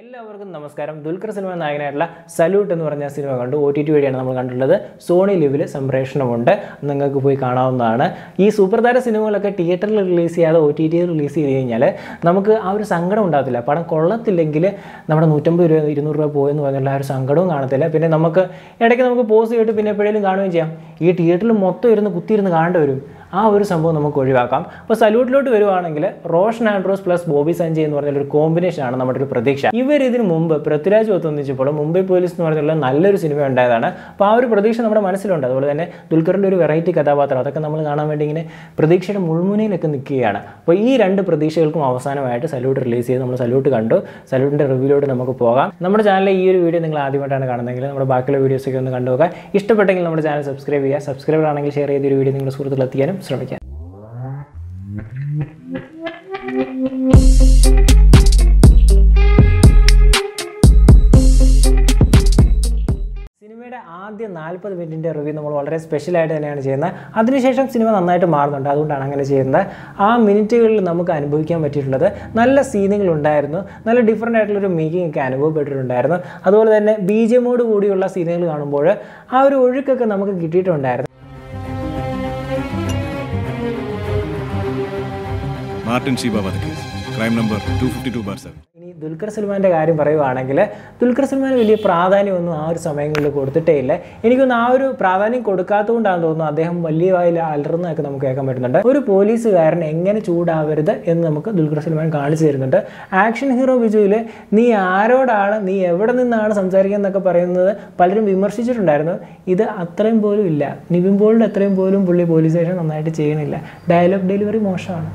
എല്ലാവർക്കും നമസ്കാരം Dulquer cinema നായകനായിട്ടുള്ള salute എന്ന് പറഞ്ഞ സിനിമ കണ്ടു ഒ ടി ടി വഴിയാണ് നമ്മൾ കണ്ടിട്ടുള്ളത് സോണി ലിവിൽ സംപ്രേഷണമുണ്ട് നിങ്ങൾക്ക് പോയി കാണാവുന്നതാണ് ഈ സൂപ്പർതാര സിനിമകളൊക്കെ തിയേറ്ററിൽ റിലീസ് ചെയ്യാതെ ഒ ടി ടിയിൽ റിലീസ് ചെയ്ത് കഴിഞ്ഞാൽ നമുക്ക് ആ ഒരു സങ്കടം ഉണ്ടാകത്തില്ല പടം കൊള്ളത്തില്ലെങ്കിൽ നമ്മുടെ നൂറ്റമ്പത് രൂപ ഇരുന്നൂറ് രൂപ പോയെന്ന് പറഞ്ഞുള്ള ആ ഒരു സങ്കടവും കാണത്തില്ല പിന്നെ നമുക്ക് ഇടയ്ക്ക് നമുക്ക് പോസ് ചെയ്തിട്ട് പിന്നെ എപ്പോഴേലും കാണുകയും ചെയ്യാം ഈ തിയേറ്ററിൽ മൊത്തം ഇരുന്ന് കുത്തിയിരുന്ന് കാണേണ്ടി വരും ആ ഒരു സംഭവം നമുക്ക് ഒഴിവാക്കാം അപ്പോൾ സല്യൂട്ടിലോട്ട് വരുവാണെങ്കിൽ റോഷൻ ആൻഡ്രോസ് പ്ലസ് ബോബി സഞ്ജയ് എന്ന് കോമ്പിനേഷൻ കോമ്പിനേഷനാണ് നമ്മുടെ ഒരു പ്രതീക്ഷ ഇവർ ഇതിന് മുമ്പ് പൃഥ്വിരാജ് ഒത്തൊന്നിച്ചപ്പോൾ മുംബൈ പോലീസ് എന്ന് പറഞ്ഞുള്ള നല്ലൊരു സിനിമ ഉണ്ടായതാണ് അപ്പോൾ ആ ഒരു പ്രതീക്ഷ നമ്മുടെ മനസ്സിലുണ്ട് അതുപോലെ തന്നെ ദുൽഖറിൻ്റെ ഒരു വെറൈറ്റി കഥാപാത്രം അതൊക്കെ നമ്മൾ കാണാൻ വേണ്ടി ഇങ്ങനെ പ്രതീക്ഷയുടെ മുൾമുനയിലൊക്കെ നിൽക്കുകയാണ് അപ്പോൾ ഈ രണ്ട് പ്രതീക്ഷകൾക്കും അവസാനമായിട്ട് സല്യൂട്ട് റിലീസ് ചെയ്ത് നമ്മൾ സല്യൂട്ട് കണ്ടു സല്യൂട്ടിൻ്റെ റിവ്യൂലോട്ട് നമുക്ക് പോകാം നമ്മുടെ ചാനലിലെ ഈ ഒരു വീഡിയോ നിങ്ങൾ ആദ്യമായിട്ടാണ് കാണുന്നതെങ്കിൽ നമ്മുടെ ബാക്കിയുള്ള വീഡിയോസൊക്കെ ഒന്ന് കണ്ടുപോകാം ഇഷ്ടപ്പെട്ടെങ്കിൽ നമ്മുടെ ചാനൽ സബ്സ്ക്രൈബ് ചെയ്യുക സബ്സ്ക്രൈബർ ആണെങ്കിൽ ഷെയർ ചെയ്ത് ഒരു വീഡിയോ നിങ്ങളുടെ സുഹൃത്തുക്കൾ എത്തിക്കാനും ശ്രമിക്കാം സിനിമയുടെ ആദ്യ നാൽപ്പത് മിനിറ്റിൻ്റെ റിവ്യൂ നമ്മൾ വളരെ സ്പെഷ്യലായിട്ട് തന്നെയാണ് ചെയ്യുന്നത് അതിനുശേഷം സിനിമ നന്നായിട്ട് മാറുന്നുണ്ട് അതുകൊണ്ടാണ് അങ്ങനെ ചെയ്യുന്നത് ആ മിനിറ്റുകളിൽ നമുക്ക് അനുഭവിക്കാൻ പറ്റിയിട്ടുള്ളത് നല്ല സീനുകൾ ഉണ്ടായിരുന്നു നല്ല ഡിഫറെൻ്റ് ആയിട്ടുള്ളൊരു മേക്കിംഗ് ഒക്കെ അനുഭവപ്പെട്ടിട്ടുണ്ടായിരുന്നു അതുപോലെ തന്നെ മോഡ് കൂടിയുള്ള സീനുകൾ കാണുമ്പോൾ ആ ഒരു ഒഴുക്കൊക്കെ നമുക്ക് കിട്ടിയിട്ടുണ്ടായിരുന്നു മാർട്ടിൻ ഷീബ വധക്കേസ് crime number two fifty two bar seven ഇനി ദുൽഖർ സൽമാൻ്റെ കാര്യം പറയുവാണെങ്കിൽ ദുൽഖർ സൽമാൻ വലിയ പ്രാധാന്യമൊന്നും ആ ഒരു സമയങ്ങളിൽ കൊടുത്തിട്ടേ ഇല്ല എനിക്കൊന്നും ആ ഒരു പ്രാധാന്യം കൊടുക്കാത്തതുകൊണ്ടാണ് തോന്നുന്നു അദ്ദേഹം വലിയ വായിൽ അലർന്നൊക്കെ നമുക്ക് കേൾക്കാൻ പറ്റുന്നുണ്ട് ഒരു പോലീസുകാരൻ എങ്ങനെ ചൂടാവരുത് എന്ന് നമുക്ക് ദുൽഖർ സൽമാൻ കാണിച്ചു തരുന്നുണ്ട് ആക്ഷൻ ഹീറോ വിജുവിൽ നീ ആരോടാണ് നീ എവിടെ നിന്നാണ് സംസാരിക്കുന്നത് എന്നൊക്കെ പറയുന്നത് പലരും വിമർശിച്ചിട്ടുണ്ടായിരുന്നു ഇത് അത്രയും പോലും ഇല്ല നിവിൻ പോളിൻ്റെ അത്രയും പോലും പുള്ളി പോലീസ് സ്റ്റേഷൻ നന്നായിട്ട് ചെയ്യണില്ല ഡയലോഗ് ഡെലിവറി മോശമാണ്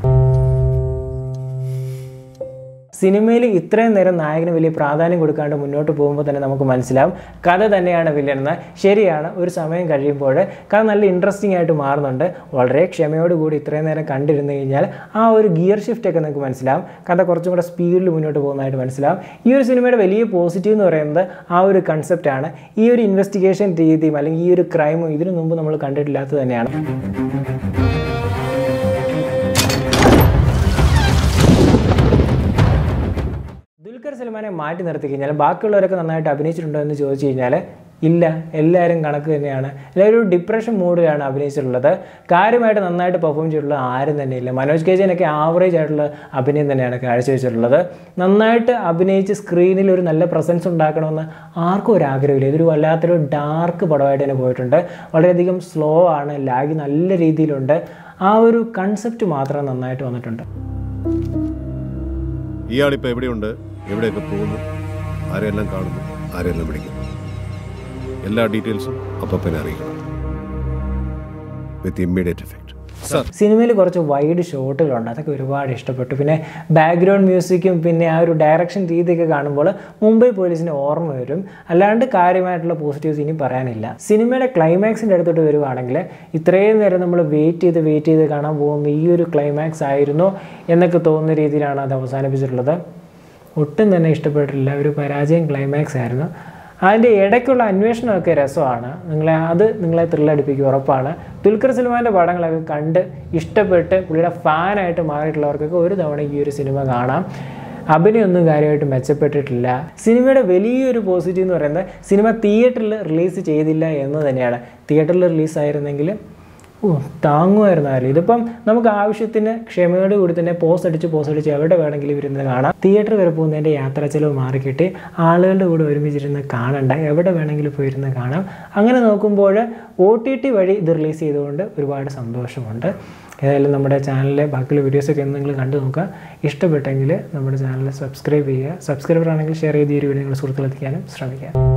സിനിമയിൽ ഇത്രയും നേരം നായകന് വലിയ പ്രാധാന്യം കൊടുക്കാണ്ട് മുന്നോട്ട് പോകുമ്പോൾ തന്നെ നമുക്ക് മനസ്സിലാവും കഥ തന്നെയാണ് വില്ലൻ എന്നാൽ ശരിയാണ് ഒരു സമയം കഴിയുമ്പോൾ കഥ നല്ല ഇൻട്രസ്റ്റിംഗ് ആയിട്ട് മാറുന്നുണ്ട് വളരെ ക്ഷമയോടുകൂടി ഇത്രയും നേരം കണ്ടിരുന്നു കഴിഞ്ഞാൽ ആ ഒരു ഗിയർ ഷിഫ്റ്റ് ഒക്കെ നിങ്ങൾക്ക് മനസ്സിലാവും കഥ കുറച്ചും കൂടെ സ്പീഡിൽ മുന്നോട്ട് പോകുന്നതായിട്ട് മനസ്സിലാവും ഈ ഒരു സിനിമയുടെ വലിയ പോസിറ്റീവ് എന്ന് പറയുന്നത് ആ ഒരു കൺസെപ്റ്റാണ് ഈ ഒരു ഇൻവെസ്റ്റിഗേഷൻ രീതിയും അല്ലെങ്കിൽ ഈ ഒരു ക്രൈമും ഇതിനു മുമ്പ് നമ്മൾ കണ്ടിട്ടില്ലാത്തത് തന്നെയാണ് സൽമാനെ മാറ്റി നിർത്തി കഴിഞ്ഞാൽ ബാക്കിയുള്ളവരൊക്കെ നന്നായിട്ട് അഭിനയിച്ചിട്ടുണ്ടോ എന്ന് ചോദിച്ചു കഴിഞ്ഞാൽ ഇല്ല എല്ലാവരും കണക്ക് തന്നെയാണ് എല്ലാവരും ഒരു ഡിപ്രഷൻ മൂഡിലാണ് അഭിനയിച്ചിട്ടുള്ളത് കാര്യമായിട്ട് നന്നായിട്ട് പെർഫോം ചെയ്തിട്ടുള്ള ആരും തന്നെ ഇല്ല മനോജ് കെ ജനൊക്കെ ആവറേജ് ആയിട്ടുള്ള അഭിനയം തന്നെയാണ് കാഴ്ചവെച്ചിട്ടുള്ളത് നന്നായിട്ട് അഭിനയിച്ച് സ്ക്രീനിൽ ഒരു നല്ല പ്രസൻസ് ഉണ്ടാക്കണമെന്ന് ആർക്കും ഒരു ആഗ്രഹമില്ല ഇതൊരു വല്ലാത്തൊരു ഡാർക്ക് പടമായിട്ട് തന്നെ പോയിട്ടുണ്ട് വളരെയധികം സ്ലോ ആണ് ലാഗ് നല്ല രീതിയിലുണ്ട് ആ ഒരു കൺസെപ്റ്റ് മാത്രം നന്നായിട്ട് വന്നിട്ടുണ്ട് ഇയാളിപ്പോൾ എവിടെയുണ്ട് എവിടെയൊക്കെ പോകുന്നു ആരെയെല്ലാം കാണുന്നു ആരെയെല്ലാം വിളിക്കുന്നു എല്ലാ ഡീറ്റെയിൽസും അപ്പനെ അറിയിക്കണം വിത്ത് ഇമ്മീഡിയറ്റ് എഫക്റ്റ് സിനിമയിൽ കുറച്ച് വൈഡ് ഷോട്ടുകളുണ്ട് അതൊക്കെ ഒരുപാട് ഇഷ്ടപ്പെട്ടു പിന്നെ ബാക്ക്ഗ്രൗണ്ട് മ്യൂസിക്കും പിന്നെ ആ ഒരു ഡയറക്ഷൻ രീതിയൊക്കെ കാണുമ്പോൾ മുംബൈ പോലീസിന് ഓർമ്മ വരും അല്ലാണ്ട് കാര്യമായിട്ടുള്ള പോസിറ്റീവ്സ് ഇനി പറയാനില്ല സിനിമയുടെ ക്ലൈമാക്സിൻ്റെ അടുത്തോട്ട് വരുവാണെങ്കിൽ ഇത്രയും നേരം നമ്മൾ വെയിറ്റ് ചെയ്ത് വെയിറ്റ് ചെയ്ത് കാണാൻ പോകുമ്പോൾ ഈ ഒരു ക്ലൈമാക്സ് ആയിരുന്നു എന്നൊക്കെ തോന്നുന്ന രീതിയിലാണ് അത് അവസാനിപ്പിച്ചിട്ടുള്ളത് ഒട്ടും തന്നെ ഇഷ്ടപ്പെട്ടില്ല ഒരു പരാജയം ക്ലൈമാക്സ് ആയിരുന്നു അതിൻ്റെ ഇടയ്ക്കുള്ള അന്വേഷണമൊക്കെ രസമാണ് നിങ്ങളെ അത് നിങ്ങളെ ത്രില്ലടിപ്പിക്കും ഉറപ്പാണ് ദുൽഖർ സൽമാൻ്റെ പടങ്ങളൊക്കെ കണ്ട് ഇഷ്ടപ്പെട്ട് പുള്ളിയുടെ ഫാനായിട്ട് മാറിയിട്ടുള്ളവർക്കൊക്കെ ഒരു തവണ ഈ ഒരു സിനിമ കാണാം അഭിനയൊന്നും കാര്യമായിട്ട് മെച്ചപ്പെട്ടിട്ടില്ല സിനിമയുടെ വലിയൊരു പോസിറ്റീവ് എന്ന് പറയുന്നത് സിനിമ തിയേറ്ററിൽ റിലീസ് ചെയ്തില്ല എന്ന് തന്നെയാണ് തിയേറ്ററിൽ റിലീസായിരുന്നെങ്കിൽ താങ്ങുമായിരുന്നു ആരും ഇതിപ്പം നമുക്ക് ആവശ്യത്തിന് ക്ഷമയോട് കൂടി തന്നെ പോസ് അടിച്ച് പോസ് അടിച്ച് എവിടെ വേണമെങ്കിലും ഇരുന്ന് കാണാം തിയേറ്റർ വരെ പോകുന്നതിൻ്റെ യാത്ര ചെലവ് മാറിക്കിട്ടി ആളുകളുടെ കൂടെ ഒരുമിച്ചിരുന്ന് കാണണ്ട എവിടെ വേണമെങ്കിലും പോയിരുന്ന് കാണാം അങ്ങനെ നോക്കുമ്പോൾ ഒ ടി ടി വഴി ഇത് റിലീസ് ചെയ്തുകൊണ്ട് ഒരുപാട് സന്തോഷമുണ്ട് ഏതായാലും നമ്മുടെ ചാനലിലെ ബാക്കിയുള്ള വീഡിയോസൊക്കെ എന്തെങ്കിലും നിങ്ങൾ കണ്ടു നോക്കുക ഇഷ്ടപ്പെട്ടെങ്കിൽ നമ്മുടെ ചാനൽ സബ്സ്ക്രൈബ് ചെയ്യുക സബ്സ്ക്രൈബർ ആണെങ്കിൽ ഷെയർ ചെയ്ത് ഈ വീഡിയോ നിങ്ങൾ സുഹൃത്തുക്കളെത്തിക്കാനും ശ്രമിക്കുക